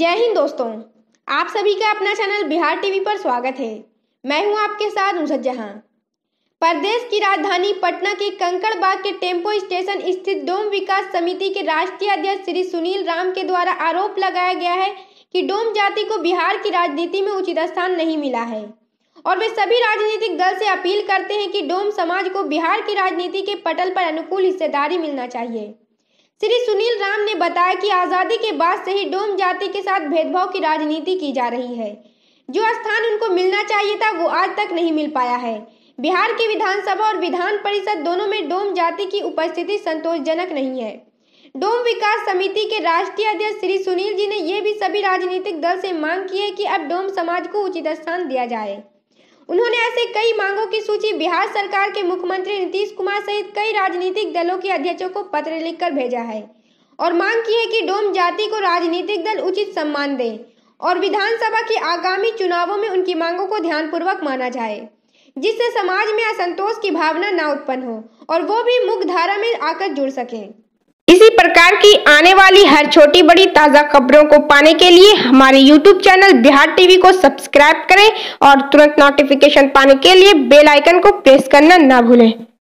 जय हिंद दोस्तों आप सभी का अपना चैनल बिहार टीवी पर स्वागत है मैं हूं आपके साथ नुसत जहां प्रदेश की राजधानी पटना के कंकड़बाग के टेम्पो स्टेशन स्थित डोम विकास समिति के राष्ट्रीय अध्यक्ष श्री सुनील राम के द्वारा आरोप लगाया गया है कि डोम जाति को बिहार की राजनीति में उचित स्थान नहीं मिला है और वे सभी राजनीतिक दल से अपील करते हैं कि डोम समाज को बिहार की राजनीति के पटल पर अनुकूल हिस्सेदारी मिलना चाहिए श्री सुनील ने बताया कि आज़ादी के बाद से ही डोम जाति के साथ भेदभाव की राजनीति की जा रही है जो स्थान उनको मिलना चाहिए था वो आज तक नहीं मिल पाया है बिहार की विधानसभा और विधान परिषद दोनों में डोम जाति की उपस्थिति संतोषजनक नहीं है डोम विकास समिति के राष्ट्रीय अध्यक्ष श्री सुनील जी ने यह भी सभी राजनीतिक दल से मांग की है कि अब डोम समाज को उचित स्थान दिया जाए उन्होंने ऐसे कई मांगों की सूची बिहार सरकार के मुख्यमंत्री नीतीश कुमार सहित कई राजनीतिक दलों के अध्यक्षों को पत्र लिखकर भेजा है और मांग की है कि डोम जाति को राजनीतिक दल उचित सम्मान दें और विधानसभा की आगामी चुनावों में उनकी मांगों को ध्यानपूर्वक माना जाए जिससे समाज में असंतोष की भावना न उत्पन्न हो और वो भी मुख्य धारा में आकर जुड़ सके इसी प्रकार की आने वाली हर छोटी बड़ी ताज़ा खबरों को पाने के लिए हमारे YouTube चैनल बिहार टीवी को सब्सक्राइब करें और तुरंत नोटिफिकेशन पाने के लिए बेल आइकन को प्रेस करना ना भूलें